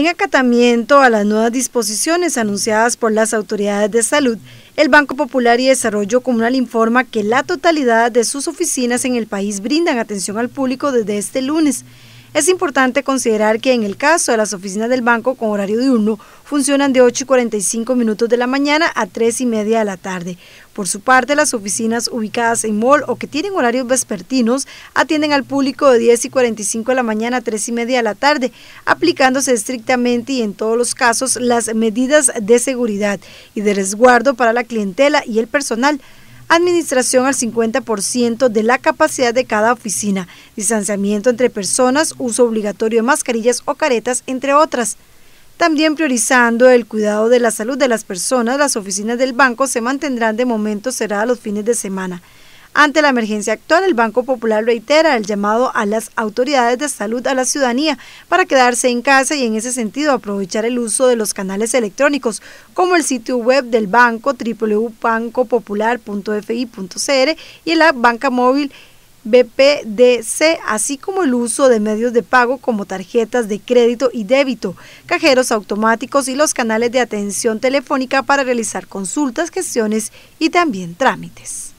En acatamiento a las nuevas disposiciones anunciadas por las autoridades de salud, el Banco Popular y Desarrollo Comunal informa que la totalidad de sus oficinas en el país brindan atención al público desde este lunes. Es importante considerar que en el caso de las oficinas del banco con horario diurno, funcionan de 8 y 45 minutos de la mañana a 3 y media de la tarde. Por su parte, las oficinas ubicadas en mall o que tienen horarios vespertinos atienden al público de 10 y 45 de la mañana a 3 y media de la tarde, aplicándose estrictamente y en todos los casos las medidas de seguridad y de resguardo para la clientela y el personal administración al 50% de la capacidad de cada oficina, distanciamiento entre personas, uso obligatorio de mascarillas o caretas, entre otras. También priorizando el cuidado de la salud de las personas, las oficinas del banco se mantendrán de momento cerradas los fines de semana. Ante la emergencia actual, el Banco Popular reitera el llamado a las autoridades de salud a la ciudadanía para quedarse en casa y en ese sentido aprovechar el uso de los canales electrónicos como el sitio web del banco www.bancopopular.fi.cr y la banca móvil BPDC, así como el uso de medios de pago como tarjetas de crédito y débito, cajeros automáticos y los canales de atención telefónica para realizar consultas, gestiones y también trámites.